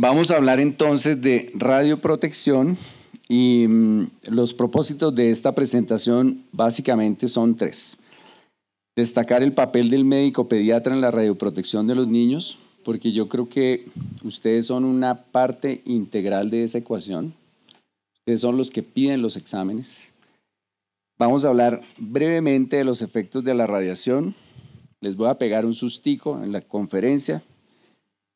Vamos a hablar entonces de radioprotección y mm, los propósitos de esta presentación básicamente son tres. Destacar el papel del médico pediatra en la radioprotección de los niños, porque yo creo que ustedes son una parte integral de esa ecuación. Ustedes son los que piden los exámenes. Vamos a hablar brevemente de los efectos de la radiación. Les voy a pegar un sustico en la conferencia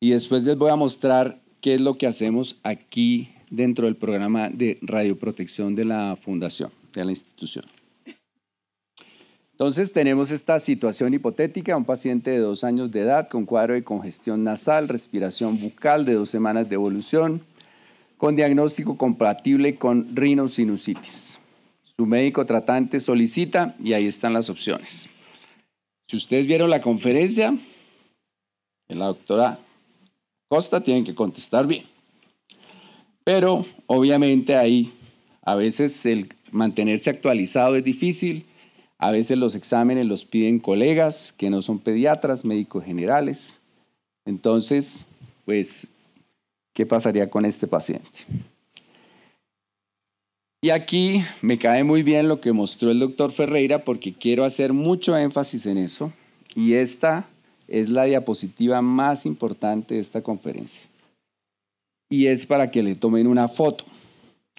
y después les voy a mostrar qué es lo que hacemos aquí dentro del programa de radioprotección de la fundación, de la institución. Entonces tenemos esta situación hipotética, un paciente de dos años de edad con cuadro de congestión nasal, respiración bucal de dos semanas de evolución, con diagnóstico compatible con rinosinusitis. Su médico tratante solicita y ahí están las opciones. Si ustedes vieron la conferencia la doctora costa, tienen que contestar bien. Pero obviamente ahí a veces el mantenerse actualizado es difícil, a veces los exámenes los piden colegas que no son pediatras, médicos generales. Entonces, pues, ¿qué pasaría con este paciente? Y aquí me cae muy bien lo que mostró el doctor Ferreira porque quiero hacer mucho énfasis en eso. Y esta es la diapositiva más importante de esta conferencia. Y es para que le tomen una foto.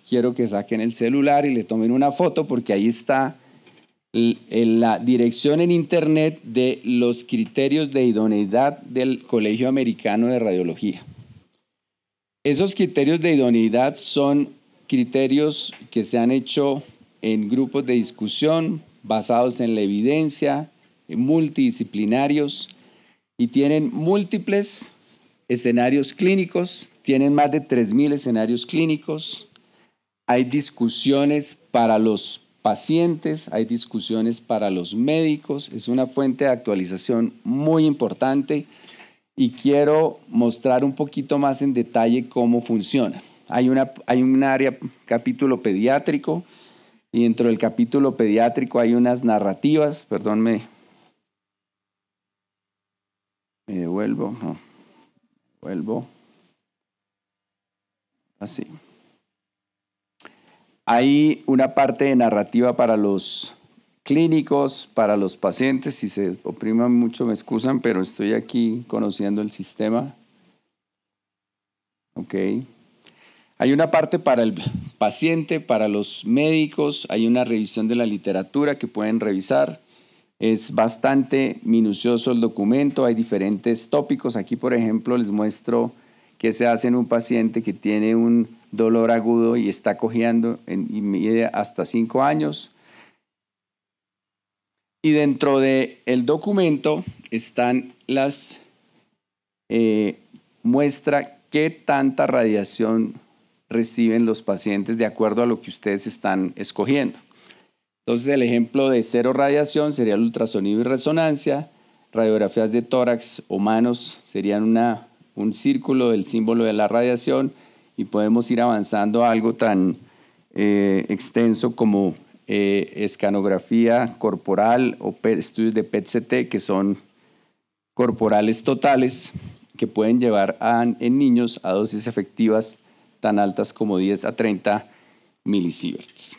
Quiero que saquen el celular y le tomen una foto porque ahí está la dirección en internet de los criterios de idoneidad del Colegio Americano de Radiología. Esos criterios de idoneidad son criterios que se han hecho en grupos de discusión basados en la evidencia, multidisciplinarios, y tienen múltiples escenarios clínicos, tienen más de 3.000 escenarios clínicos, hay discusiones para los pacientes, hay discusiones para los médicos, es una fuente de actualización muy importante y quiero mostrar un poquito más en detalle cómo funciona. Hay, una, hay un área, capítulo pediátrico, y dentro del capítulo pediátrico hay unas narrativas, perdónme, me devuelvo, no. Vuelvo. Así. Hay una parte de narrativa para los clínicos, para los pacientes. Si se opriman mucho, me excusan, pero estoy aquí conociendo el sistema. Ok. Hay una parte para el paciente, para los médicos, hay una revisión de la literatura que pueden revisar. Es bastante minucioso el documento, hay diferentes tópicos. Aquí, por ejemplo, les muestro qué se hace en un paciente que tiene un dolor agudo y está cojeando en, y hasta cinco años. Y dentro del documento están las... Eh, muestra qué tanta radiación reciben los pacientes de acuerdo a lo que ustedes están escogiendo. Entonces el ejemplo de cero radiación sería el ultrasonido y resonancia, radiografías de tórax o manos serían un círculo del símbolo de la radiación y podemos ir avanzando a algo tan eh, extenso como eh, escanografía corporal o estudios de PET-CT que son corporales totales que pueden llevar en niños a dosis efectivas tan altas como 10 a 30 milisieverts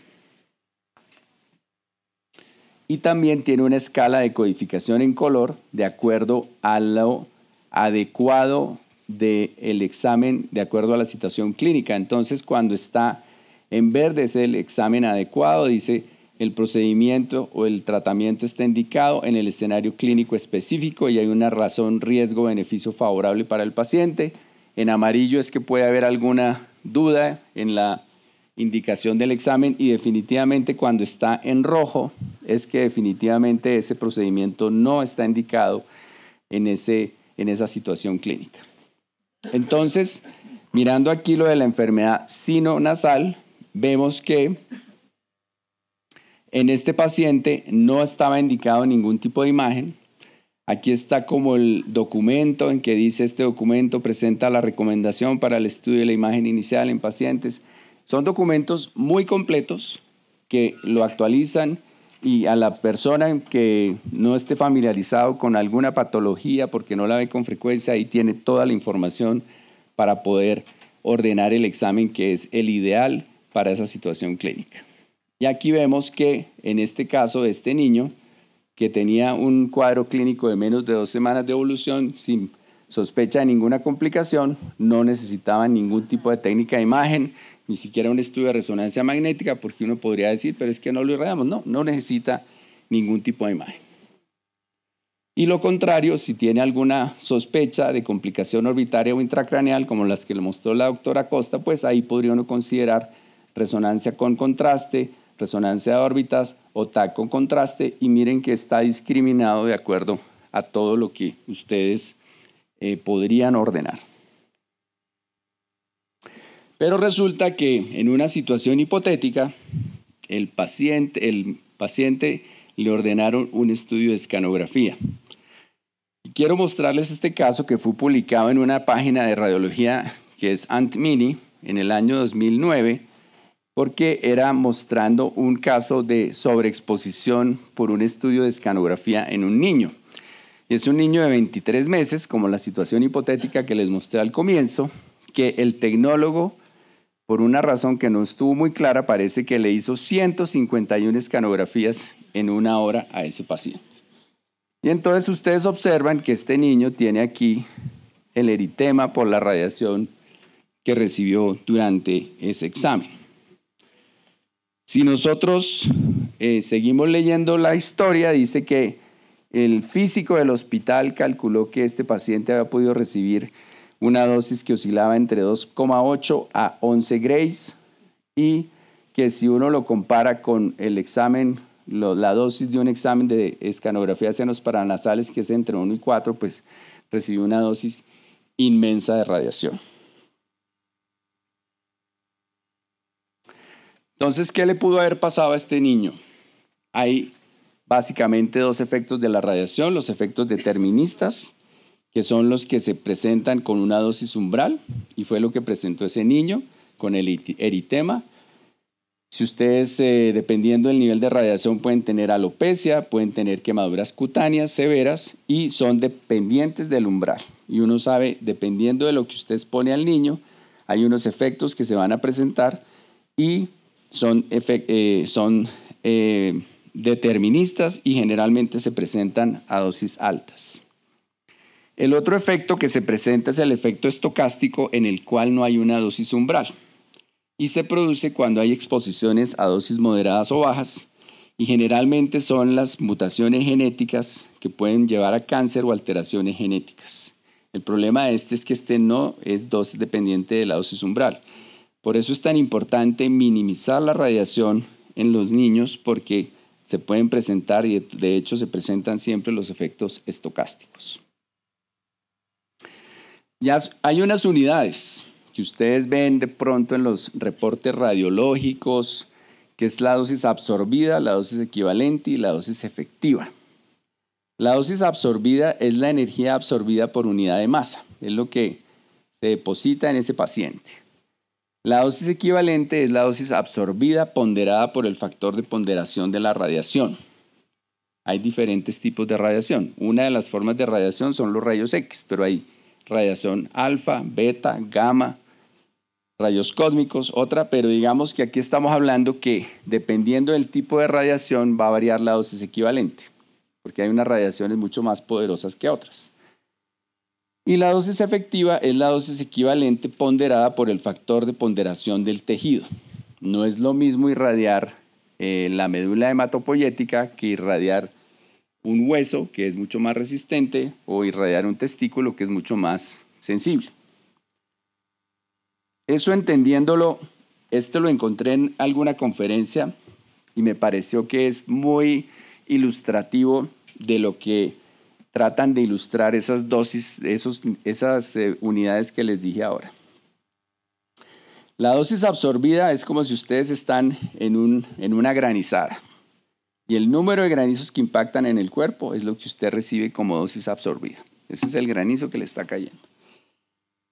y también tiene una escala de codificación en color de acuerdo a lo adecuado del examen, de acuerdo a la situación clínica. Entonces, cuando está en verde es el examen adecuado, dice el procedimiento o el tratamiento está indicado en el escenario clínico específico y hay una razón, riesgo, beneficio favorable para el paciente. En amarillo es que puede haber alguna duda en la indicación del examen y definitivamente cuando está en rojo es que definitivamente ese procedimiento no está indicado en, ese, en esa situación clínica. Entonces, mirando aquí lo de la enfermedad sino-nasal, vemos que en este paciente no estaba indicado ningún tipo de imagen. Aquí está como el documento en que dice este documento presenta la recomendación para el estudio de la imagen inicial en pacientes. Son documentos muy completos que lo actualizan y a la persona que no esté familiarizado con alguna patología porque no la ve con frecuencia, y tiene toda la información para poder ordenar el examen que es el ideal para esa situación clínica. Y aquí vemos que en este caso de este niño, que tenía un cuadro clínico de menos de dos semanas de evolución sin sospecha de ninguna complicación, no necesitaba ningún tipo de técnica de imagen, ni siquiera un estudio de resonancia magnética, porque uno podría decir, pero es que no lo irradiamos. No, no necesita ningún tipo de imagen. Y lo contrario, si tiene alguna sospecha de complicación orbitaria o intracraneal, como las que le mostró la doctora Costa, pues ahí podría uno considerar resonancia con contraste, resonancia de órbitas o TAC con contraste. Y miren que está discriminado de acuerdo a todo lo que ustedes eh, podrían ordenar. Pero resulta que en una situación hipotética, el paciente, el paciente le ordenaron un estudio de escanografía. quiero mostrarles este caso que fue publicado en una página de radiología que es Antmini en el año 2009, porque era mostrando un caso de sobreexposición por un estudio de escanografía en un niño. es un niño de 23 meses, como la situación hipotética que les mostré al comienzo, que el tecnólogo por una razón que no estuvo muy clara, parece que le hizo 151 escanografías en una hora a ese paciente. Y entonces ustedes observan que este niño tiene aquí el eritema por la radiación que recibió durante ese examen. Si nosotros eh, seguimos leyendo la historia, dice que el físico del hospital calculó que este paciente había podido recibir una dosis que oscilaba entre 2,8 a 11 grays y que si uno lo compara con el examen, la dosis de un examen de escanografía de senos paranasales que es entre 1 y 4, pues recibió una dosis inmensa de radiación. Entonces, ¿qué le pudo haber pasado a este niño? Hay básicamente dos efectos de la radiación, los efectos deterministas, que son los que se presentan con una dosis umbral, y fue lo que presentó ese niño con el eritema. Si ustedes, eh, dependiendo del nivel de radiación, pueden tener alopecia, pueden tener quemaduras cutáneas severas y son dependientes del umbral. Y uno sabe, dependiendo de lo que usted pone al niño, hay unos efectos que se van a presentar y son, eh, eh, deterministas y generalmente se presentan a dosis altas. El otro efecto que se presenta es el efecto estocástico en el cual no hay una dosis umbral y se produce cuando hay exposiciones a dosis moderadas o bajas y generalmente son las mutaciones genéticas que pueden llevar a cáncer o alteraciones genéticas. El problema de este es que este no es dosis dependiente de la dosis umbral. Por eso es tan importante minimizar la radiación en los niños porque se pueden presentar y de hecho se presentan siempre los efectos estocásticos. Ya hay unas unidades que ustedes ven de pronto en los reportes radiológicos, que es la dosis absorbida, la dosis equivalente y la dosis efectiva. La dosis absorbida es la energía absorbida por unidad de masa, es lo que se deposita en ese paciente. La dosis equivalente es la dosis absorbida ponderada por el factor de ponderación de la radiación. Hay diferentes tipos de radiación. Una de las formas de radiación son los rayos X, pero hay radiación alfa, beta, gamma, rayos cósmicos, otra, pero digamos que aquí estamos hablando que dependiendo del tipo de radiación va a variar la dosis equivalente, porque hay unas radiaciones mucho más poderosas que otras. Y la dosis efectiva es la dosis equivalente ponderada por el factor de ponderación del tejido. No es lo mismo irradiar eh, la médula hematopoyética que irradiar un hueso que es mucho más resistente o irradiar un testículo que es mucho más sensible. Eso entendiéndolo, esto lo encontré en alguna conferencia y me pareció que es muy ilustrativo de lo que tratan de ilustrar esas dosis, esos, esas eh, unidades que les dije ahora. La dosis absorbida es como si ustedes están en una granizada. Y el número de granizos que impactan en el cuerpo es lo que usted recibe como dosis absorbida. Ese es el granizo que le está cayendo.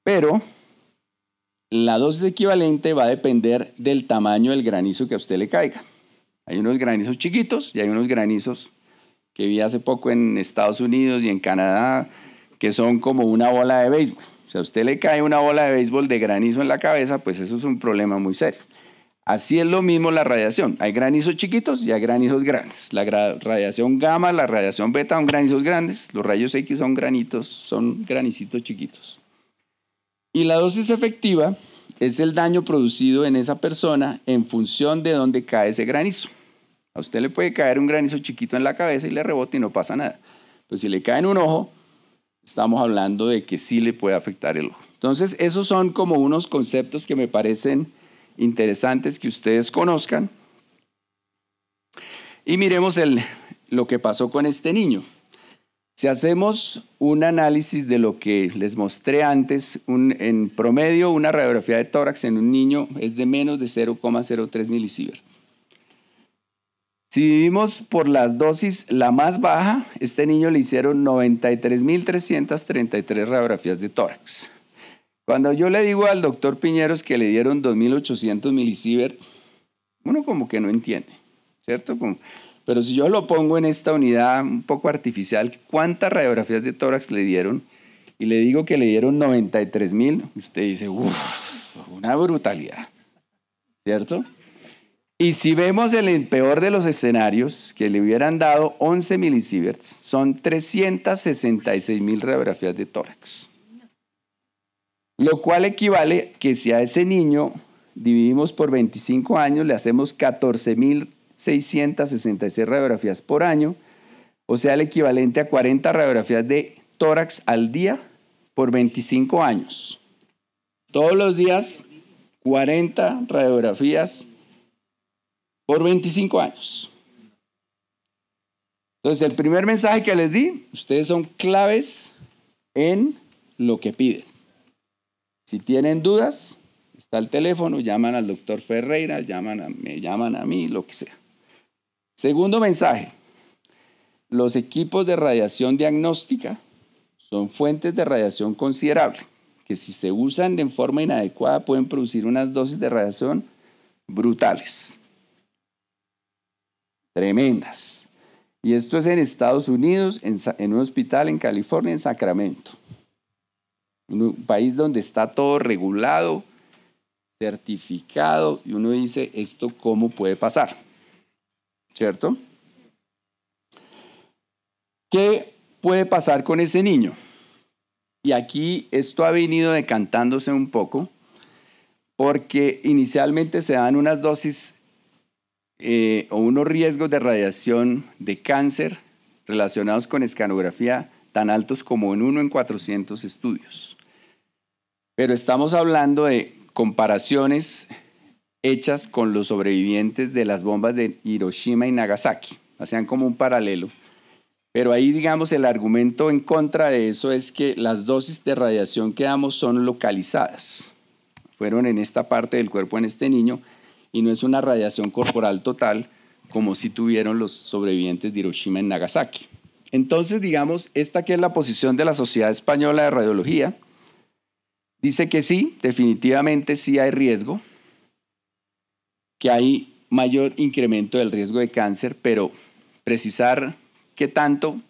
Pero la dosis equivalente va a depender del tamaño del granizo que a usted le caiga. Hay unos granizos chiquitos y hay unos granizos que vi hace poco en Estados Unidos y en Canadá que son como una bola de béisbol. O sea, a usted le cae una bola de béisbol de granizo en la cabeza, pues eso es un problema muy serio. Así es lo mismo la radiación. Hay granizos chiquitos y hay granizos grandes. La radiación gamma, la radiación beta son granizos grandes. Los rayos X son granitos, son granicitos chiquitos. Y la dosis efectiva es el daño producido en esa persona en función de dónde cae ese granizo. A usted le puede caer un granizo chiquito en la cabeza y le rebota y no pasa nada. Pero pues si le cae en un ojo, estamos hablando de que sí le puede afectar el ojo. Entonces, esos son como unos conceptos que me parecen interesantes que ustedes conozcan. Y miremos lo que pasó con este niño. Si hacemos un análisis de lo que les mostré antes, en promedio una radiografía de tórax en un niño es de menos de 0,03 milisievert. Si vivimos por las dosis la más baja, este niño le hicieron 93.333 radiografías de tórax. Cuando yo le digo al doctor Piñeros que le dieron 2.800 milisievert, uno como que no entiende, ¿cierto? pero si yo lo pongo en esta unidad un poco artificial, ¿cuántas radiografías de tórax le dieron? Y le digo que le dieron 93.000, usted dice, uff, una brutalidad, ¿cierto? Y si vemos el peor de los escenarios, que le hubieran dado 11 milisieverts, son 366.000 mil radiografías de tórax lo cual equivale que si a ese niño dividimos por 25 años, le hacemos 14.666 radiografías por año, o sea, el equivalente a 40 radiografías de tórax al día por 25 años. Todos los días, 40 radiografías por 25 años. Entonces, el primer mensaje que les di, ustedes son claves en lo que piden. Si tienen dudas, está el teléfono, llaman al doctor Ferreira, llaman me llaman a mí, lo que sea. Segundo mensaje, los equipos de radiación diagnóstica son fuentes de radiación considerable, que si se usan de forma inadecuada pueden producir unas dosis de radiación brutales, tremendas. Y esto es en Estados Unidos, en un hospital en California, en Sacramento. Un país donde está todo regulado, certificado, y uno dice, ¿esto cómo puede pasar? ¿Cierto? ¿Qué puede pasar con ese niño? Y aquí esto ha venido decantándose un poco, porque inicialmente se dan unas dosis eh, o unos riesgos de radiación de cáncer relacionados con escanografía tan altos como en uno en 400 estudios. Pero estamos hablando de comparaciones hechas con los sobrevivientes de las bombas de Hiroshima y Nagasaki. Hacían como un paralelo. Pero ahí, digamos, el argumento en contra de eso es que las dosis de radiación que damos son localizadas. Fueron en esta parte del cuerpo en este niño y no es una radiación corporal total como si tuvieron los sobrevivientes de Hiroshima y Nagasaki. Entonces, digamos, esta que es la posición de la Sociedad Española de Radiología, dice que sí, definitivamente sí hay riesgo, que hay mayor incremento del riesgo de cáncer, pero precisar qué tanto,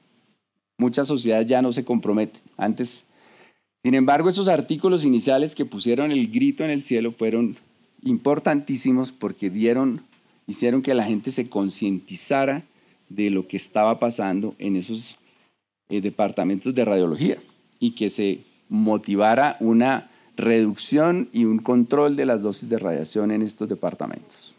muchas sociedades ya no se comprometen. Antes, sin embargo, esos artículos iniciales que pusieron el grito en el cielo fueron importantísimos porque dieron, hicieron que la gente se concientizara de lo que estaba pasando en esos eh, departamentos de radiología y que se motivara una reducción y un control de las dosis de radiación en estos departamentos.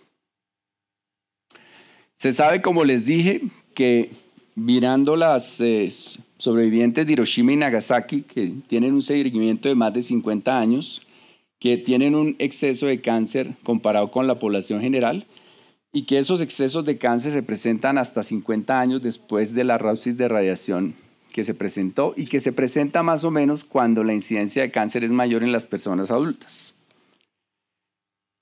Se sabe, como les dije, que mirando las eh, sobrevivientes de Hiroshima y Nagasaki, que tienen un seguimiento de más de 50 años, que tienen un exceso de cáncer comparado con la población general, y que esos excesos de cáncer se presentan hasta 50 años después de la raucis de radiación que se presentó y que se presenta más o menos cuando la incidencia de cáncer es mayor en las personas adultas.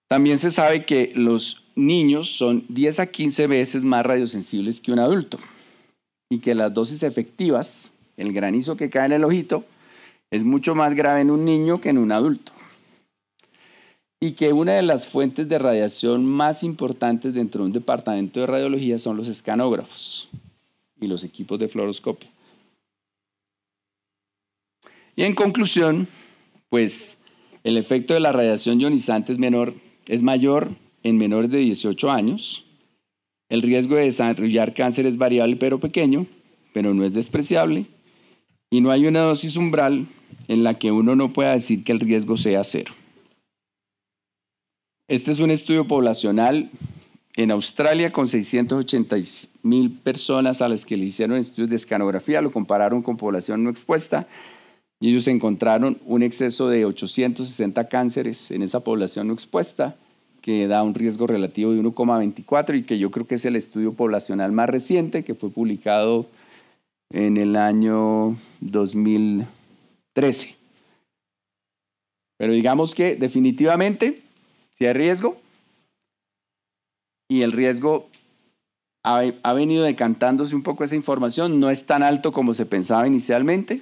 También se sabe que los niños son 10 a 15 veces más radiosensibles que un adulto y que las dosis efectivas, el granizo que cae en el ojito, es mucho más grave en un niño que en un adulto. Y que una de las fuentes de radiación más importantes dentro de un departamento de radiología son los escanógrafos y los equipos de fluoroscopia en conclusión, pues el efecto de la radiación ionizante es, menor, es mayor en menores de 18 años. El riesgo de desarrollar cáncer es variable pero pequeño, pero no es despreciable. Y no hay una dosis umbral en la que uno no pueda decir que el riesgo sea cero. Este es un estudio poblacional en Australia con 680 mil personas a las que le hicieron estudios de escanografía, lo compararon con población no expuesta y ellos encontraron un exceso de 860 cánceres en esa población no expuesta, que da un riesgo relativo de 1,24 y que yo creo que es el estudio poblacional más reciente que fue publicado en el año 2013. Pero digamos que definitivamente si hay riesgo y el riesgo ha venido decantándose un poco esa información, no es tan alto como se pensaba inicialmente,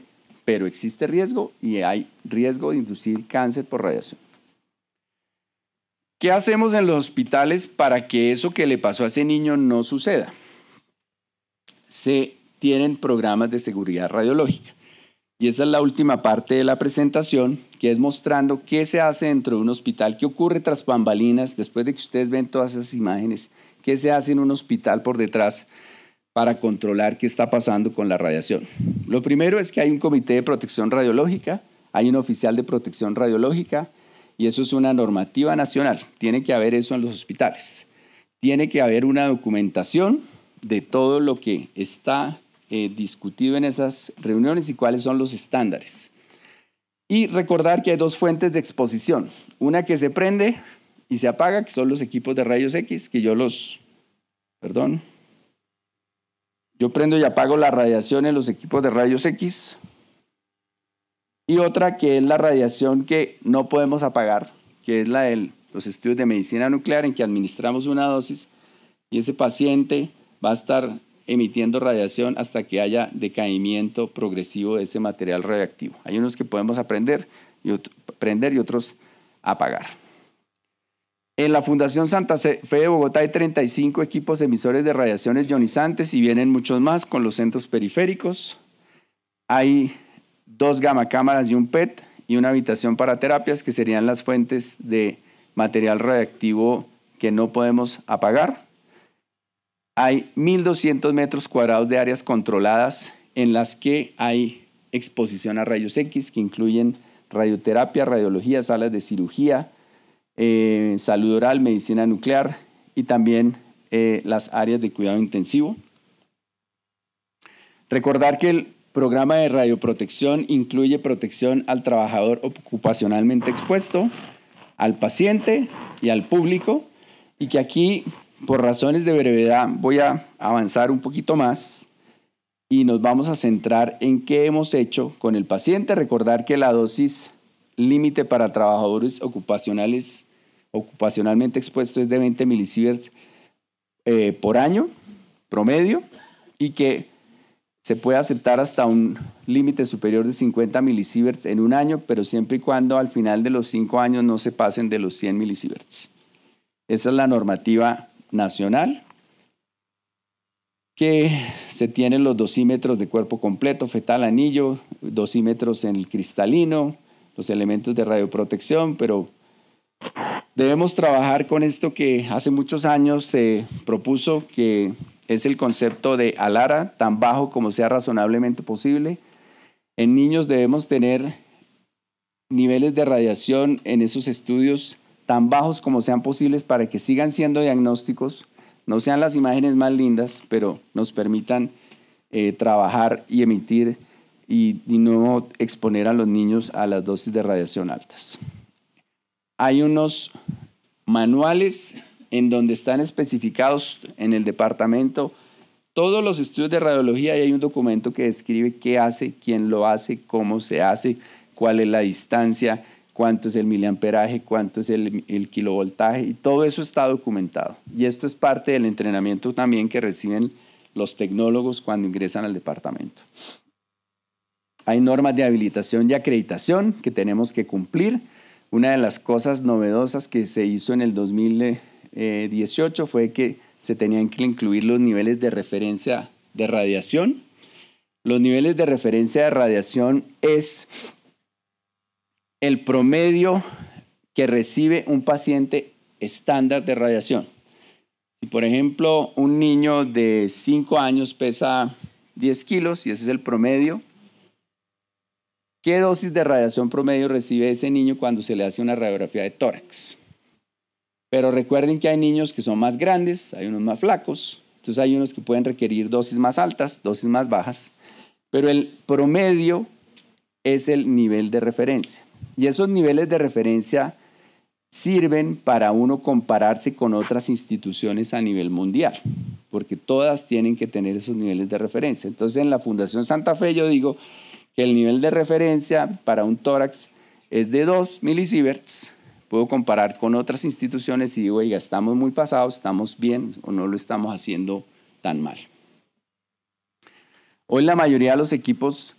pero existe riesgo y hay riesgo de inducir cáncer por radiación. ¿Qué hacemos en los hospitales para que eso que le pasó a ese niño no suceda? Se tienen programas de seguridad radiológica. Y esa es la última parte de la presentación, que es mostrando qué se hace dentro de un hospital, qué ocurre tras bambalinas, después de que ustedes ven todas esas imágenes, qué se hace en un hospital por detrás para controlar qué está pasando con la radiación. Lo primero es que hay un comité de protección radiológica, hay un oficial de protección radiológica y eso es una normativa nacional. Tiene que haber eso en los hospitales. Tiene que haber una documentación de todo lo que está eh, discutido en esas reuniones y cuáles son los estándares. Y recordar que hay dos fuentes de exposición. Una que se prende y se apaga, que son los equipos de rayos X, que yo los, perdón, yo prendo y apago la radiación en los equipos de rayos X. Y otra que es la radiación que no podemos apagar, que es la de los estudios de medicina nuclear en que administramos una dosis y ese paciente va a estar emitiendo radiación hasta que haya decaimiento progresivo de ese material radiactivo. Hay unos que podemos aprender y, aprender y otros apagar. En la Fundación Santa Fe de Bogotá hay 35 equipos emisores de radiaciones ionizantes y vienen muchos más con los centros periféricos. Hay dos cámaras y un PET y una habitación para terapias que serían las fuentes de material radiactivo que no podemos apagar. Hay 1.200 metros cuadrados de áreas controladas en las que hay exposición a rayos X que incluyen radioterapia, radiología, salas de cirugía, eh, salud oral, medicina nuclear y también eh, las áreas de cuidado intensivo. Recordar que el programa de radioprotección incluye protección al trabajador ocupacionalmente expuesto, al paciente y al público, y que aquí, por razones de brevedad, voy a avanzar un poquito más y nos vamos a centrar en qué hemos hecho con el paciente. Recordar que la dosis límite para trabajadores ocupacionales ocupacionalmente expuesto es de 20 milisieverts eh, por año promedio y que se puede aceptar hasta un límite superior de 50 milisieverts en un año, pero siempre y cuando al final de los cinco años no se pasen de los 100 milisieverts. Esa es la normativa nacional que se tienen los dosímetros de cuerpo completo, fetal, anillo, dosímetros en el cristalino, los elementos de radioprotección, pero Debemos trabajar con esto que hace muchos años se propuso, que es el concepto de alara, tan bajo como sea razonablemente posible. En niños debemos tener niveles de radiación en esos estudios tan bajos como sean posibles para que sigan siendo diagnósticos, no sean las imágenes más lindas, pero nos permitan eh, trabajar y emitir y, y no exponer a los niños a las dosis de radiación altas hay unos manuales en donde están especificados en el departamento todos los estudios de radiología y hay un documento que describe qué hace, quién lo hace, cómo se hace, cuál es la distancia, cuánto es el miliamperaje, cuánto es el, el kilovoltaje y todo eso está documentado. Y esto es parte del entrenamiento también que reciben los tecnólogos cuando ingresan al departamento. Hay normas de habilitación y acreditación que tenemos que cumplir una de las cosas novedosas que se hizo en el 2018 fue que se tenían que incluir los niveles de referencia de radiación. Los niveles de referencia de radiación es el promedio que recibe un paciente estándar de radiación. Si por ejemplo un niño de 5 años pesa 10 kilos y ese es el promedio, ¿Qué dosis de radiación promedio recibe ese niño cuando se le hace una radiografía de tórax? Pero recuerden que hay niños que son más grandes, hay unos más flacos, entonces hay unos que pueden requerir dosis más altas, dosis más bajas, pero el promedio es el nivel de referencia. Y esos niveles de referencia sirven para uno compararse con otras instituciones a nivel mundial, porque todas tienen que tener esos niveles de referencia. Entonces en la Fundación Santa Fe yo digo, el nivel de referencia para un tórax es de 2 milisieverts, puedo comparar con otras instituciones y digo, oiga, estamos muy pasados, estamos bien o no lo estamos haciendo tan mal. Hoy la mayoría de los equipos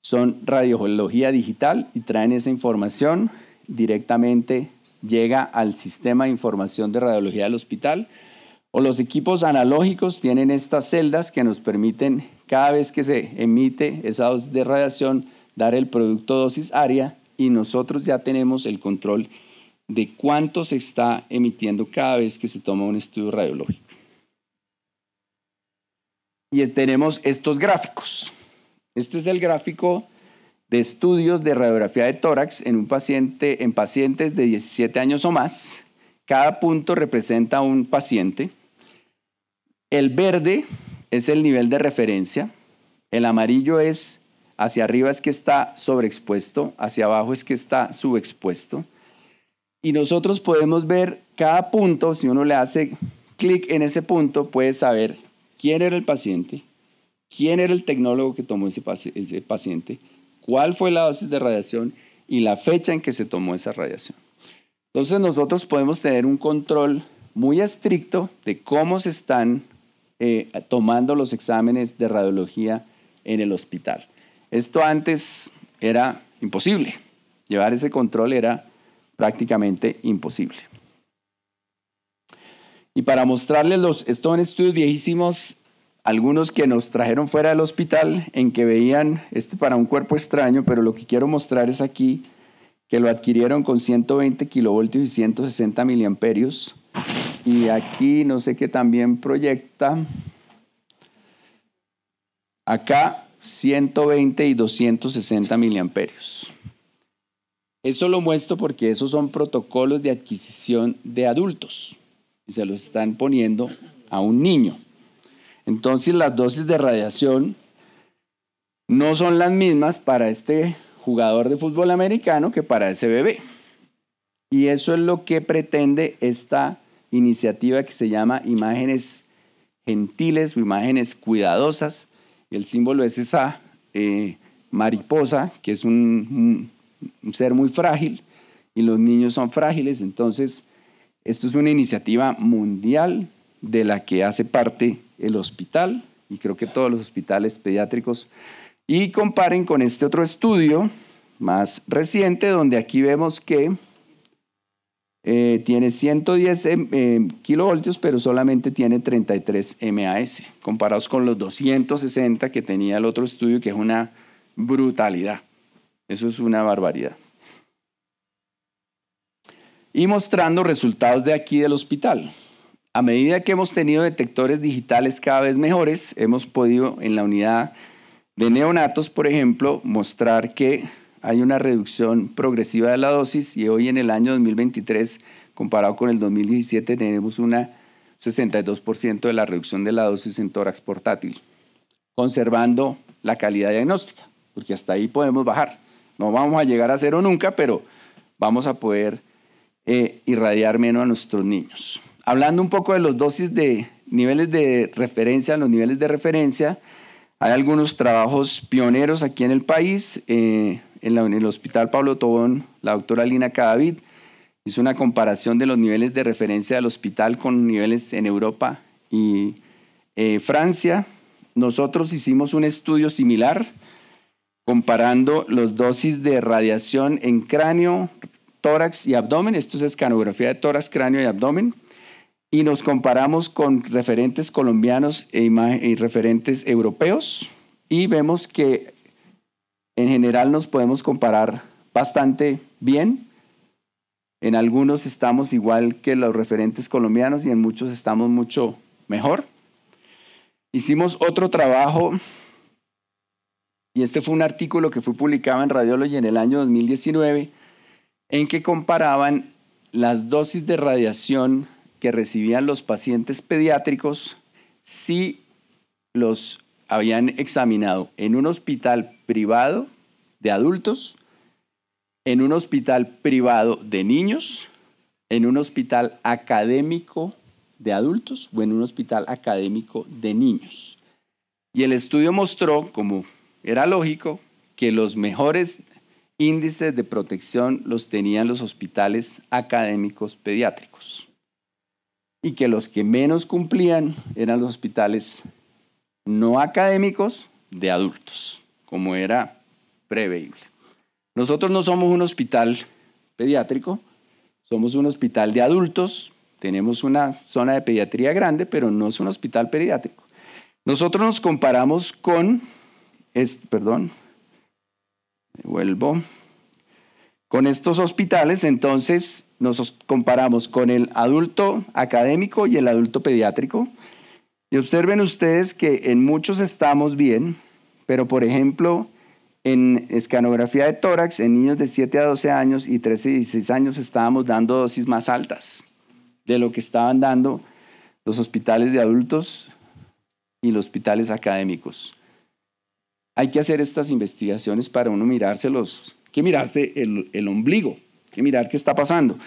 son radiología digital y traen esa información directamente, llega al sistema de información de radiología del hospital. O los equipos analógicos tienen estas celdas que nos permiten cada vez que se emite esa dosis de radiación, dar el producto dosis área y nosotros ya tenemos el control de cuánto se está emitiendo cada vez que se toma un estudio radiológico. Y tenemos estos gráficos. Este es el gráfico de estudios de radiografía de tórax en, un paciente, en pacientes de 17 años o más. Cada punto representa un paciente. El verde es el nivel de referencia. El amarillo es hacia arriba es que está sobreexpuesto, hacia abajo es que está subexpuesto. Y nosotros podemos ver cada punto, si uno le hace clic en ese punto, puede saber quién era el paciente, quién era el tecnólogo que tomó ese, paciente, cuál fue la dosis de radiación y la fecha en que se tomó esa radiación. Entonces nosotros podemos tener un control muy estricto de cómo se están eh, tomando los exámenes de radiología en el hospital. Esto antes era imposible. Llevar ese control era prácticamente imposible. Y para mostrarles los, estos son estudios viejísimos, algunos que nos trajeron fuera del hospital, en que veían este para un cuerpo extraño, pero lo que quiero mostrar es aquí que lo adquirieron con 120 kilovoltios y 160 miliamperios y aquí no sé qué también proyecta. Acá 120 y 260 miliamperios. Eso lo muestro porque esos son protocolos de adquisición de adultos y se los están poniendo a un niño. Entonces las dosis de radiación no son las mismas para este jugador de fútbol americano que para ese bebé. Y eso es lo que pretende esta iniciativa que se llama Imágenes Gentiles o Imágenes Cuidadosas. El símbolo es esa eh, mariposa, que es un ser muy frágil y los niños son frágiles. Entonces, esto es una iniciativa mundial de la que hace parte el hospital y creo que todos los hospitales pediátricos. Y comparen con este otro estudio más reciente donde aquí vemos que eh, tiene 110 em, em, kilovoltios, pero solamente tiene 33 MAS, comparados con los 260 que tenía el otro estudio, que es una brutalidad. Eso es una barbaridad. Y mostrando resultados de aquí del hospital. A medida que hemos tenido detectores digitales cada vez mejores, hemos podido en la unidad de neonatos, por ejemplo, mostrar que hay una reducción progresiva de la dosis y hoy en el año 2023, comparado con el 2017, tenemos un 62% de la reducción de la dosis en tórax portátil, conservando la calidad diagnóstica, porque hasta ahí podemos bajar. No vamos a llegar a cero nunca, pero vamos a poder eh, irradiar menos a nuestros niños. Hablando un poco de los dosis de niveles de referencia, los niveles de referencia, hay algunos trabajos pioneros aquí en el país. Eh, en, el Hospital Pablo Tobón, la doctora Lina Cadavid hizo una comparación de los niveles de referencia del hospital con niveles en Europa y eh, Francia. Nosotros hicimos un estudio similar comparando los dosis de radiación en cráneo, tórax y abdomen. Esto es escanografía de tórax, cráneo y abdomen. Y nos comparamos con referentes colombianos e, y referentes europeos y vemos que en general nos podemos comparar bastante bien. En algunos estamos igual que los referentes colombianos y en muchos estamos mucho mejor. Hicimos otro trabajo y este fue un artículo que fue publicado en Radiology en el año 2019 en que comparaban las dosis de radiación que recibían los pacientes pediátricos si los habían examinado en un hospital privado de adultos, en un hospital privado de niños, en un hospital académico de adultos o en un hospital académico de niños. Y el estudio mostró, como era lógico, que los mejores índices de protección los tenían los hospitales académicos pediátricos y que los que menos cumplían eran los hospitales no académicos de adultos como era preveíble. Nosotros no somos un hospital pediátrico, somos un hospital de adultos, tenemos una zona de pediatría grande, pero no es un hospital pediátrico. Nosotros nos comparamos con, perdón, vuelvo, con estos hospitales, entonces nos comparamos con el adulto académico y el adulto pediátrico. Y observen ustedes que en muchos estamos bien, pero, por ejemplo, en escanografía de tórax, en niños de 7 a 12 años y 13 y 16 años estábamos dando dosis más altas de lo que estaban dando los hospitales de adultos y los hospitales académicos. Hay que hacer estas investigaciones para uno los, que mirarse el, ombligo, que mirar qué está pasando.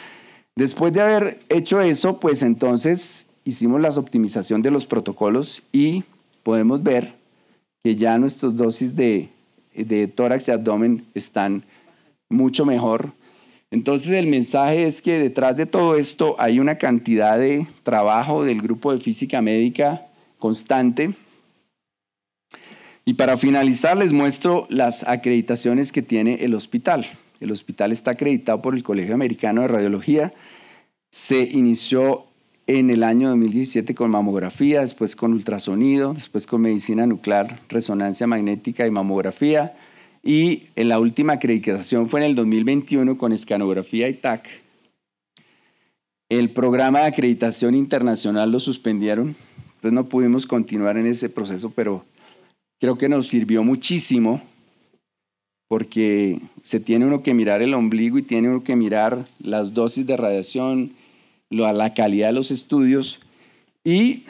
Después de haber hecho eso, pues entonces hicimos la optimización de los protocolos y podemos ver que ya nuestras dosis de, tórax y abdomen están mucho mejor. Entonces el mensaje es que detrás de todo esto hay una cantidad de trabajo del grupo de física médica constante. Y para finalizar les muestro las acreditaciones que tiene el hospital. El hospital está acreditado por el Colegio Americano de Radiología. Se inició en el año 2017 con mamografía, después con ultrasonido, después con medicina nuclear, resonancia magnética y mamografía. Y en la última acreditación fue en el 2021 con escanografía y TAC. El programa de acreditación internacional lo suspendieron, entonces no pudimos continuar en ese proceso, pero creo que nos sirvió muchísimo porque se tiene uno que mirar el ombligo y tiene uno que mirar las dosis de radiación, la calidad de los estudios y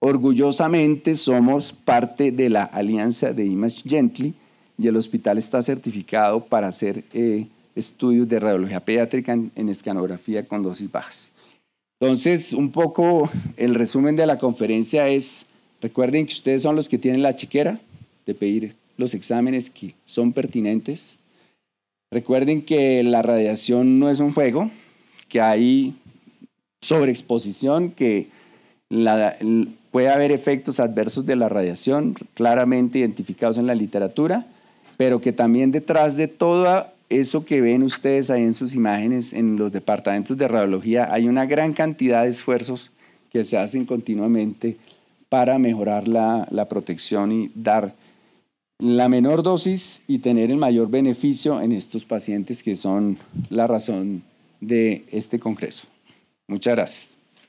orgullosamente somos parte de la alianza de Image Gently y el hospital está certificado para hacer eh, estudios de radiología pediátrica en escanografía con dosis bajas. Entonces, un poco el resumen de la conferencia es, recuerden que ustedes son los que tienen la chiquera de pedir los exámenes que son pertinentes. Recuerden que la radiación no es un juego, que hay sobreexposición que puede haber efectos adversos de la radiación claramente identificados en la literatura, pero que también detrás de todo eso que ven ustedes ahí en sus imágenes en los departamentos de radiología hay una gran cantidad de esfuerzos que se hacen continuamente para mejorar la protección y dar la menor dosis y tener el mayor beneficio en estos pacientes que son la razón de este Congreso. Muchas gracias.